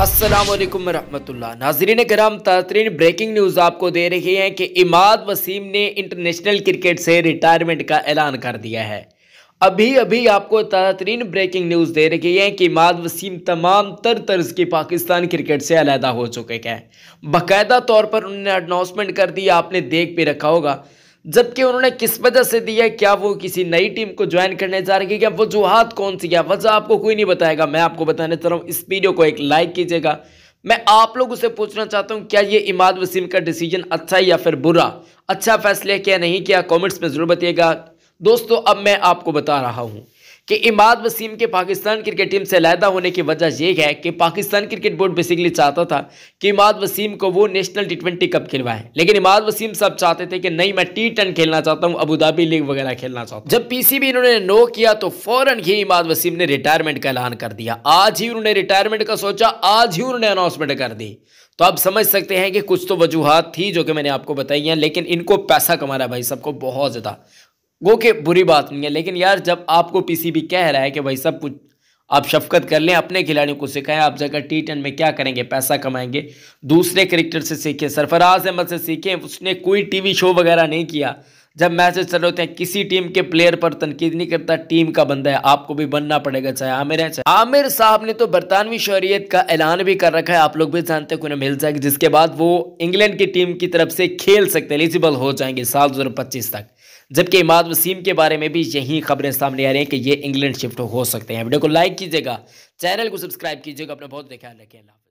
असलम वरहमल्ला नाजरीन कराम तरीन ब्रेकिंग न्यूज़ आपको दे रही है कि इमाद वसीम ने इंटरनेशनल क्रिकेट से रिटायरमेंट का ऐलान कर दिया है अभी अभी आपको तरीन ब्रेकिंग न्यूज़ दे रही है कि इमाद वसीम तमाम तर तर्ज की पाकिस्तान क्रिकेट से अलहदा हो चुके हैं बाकायदा तौर पर उन्होंने अनाउंसमेंट कर दी आपने देख भी रखा होगा जबकि उन्होंने किस वजह से दी है क्या वो किसी नई टीम को ज्वाइन करने जा रही है क्या वजूहत कौन सी क्या वजह आपको कोई नहीं बताएगा मैं आपको बताने चाह रहा हूँ इस वीडियो को एक लाइक कीजिएगा मैं आप लोग उसे पूछना चाहता हूँ क्या ये इमाद वसीम का डिसीजन अच्छा या फिर बुरा अच्छा फैसला क्या नहीं किया कॉमेंट्स में ज़रूर बताइएगा दोस्तों अब मैं आपको बता रहा हूँ कि इमाद वसीम के पाकिस्तान क्रिकेट टीम से अलहदा होने की वजह यह है कि पाकिस्तान क्रिकेट बोर्ड बेसिकली चाहता था कि इमाद वसीम को वो नेशनल टी ट्वेंटी कप खिलवाए लेकिन इमाद वसीम साहब चाहते थे कि नहीं मैं टी टेन खेलना चाहता हूँ अबूधाबी लीग वगैरह खेलना चाहता हूँ जब पीसीबी इन्होंने नो किया तो फ़ौरन ही इमाद वसीम ने रिटायरमेंट का ऐलान कर दिया आज ही उन्होंने रिटायरमेंट का सोचा आज ही उन्होंने अनाउंसमेंट कर दी तो आप समझ सकते हैं कि कुछ तो वजूहत थी जो कि मैंने आपको बताई हैं लेकिन इनको पैसा कमाना भाई सबको बहुत ज़्यादा वो के बुरी बात नहीं है लेकिन यार जब आपको पीसीबी कह रहा है कि भाई सब कुछ आप शफकत कर लें अपने खिलाड़ियों को सिखाएं आप जाकर टी टेन में क्या करेंगे पैसा कमाएंगे दूसरे क्रिकेटर से सीखें सरफराज अहमद से सीखें उसने कोई टीवी शो वगैरह नहीं किया जब मैचेस चल रहे होते हैं किसी टीम के प्लेयर पर तनकीद नहीं करता टीम का बंदा है आपको भी बनना पड़ेगा चाहे आमिर है चाहे आमिर साहब ने तो बरतानवी शहरीत का ऐलान भी कर रखा है आप लोग भी जानते हैं उन्हें मिल जाएगी जिसके बाद वो इंग्लैंड की टीम की तरफ से खेल सकते हैं एलिजिबल हो जाएंगे साल दो तक जबकि इमाद वसीम के बारे में भी यही खबरें सामने आ रही हैं कि ये इंग्लैंड शिफ्ट हो सकते हैं वीडियो को लाइक कीजिएगा चैनल को सब्सक्राइब कीजिएगा अपना बहुत ख्याल रखें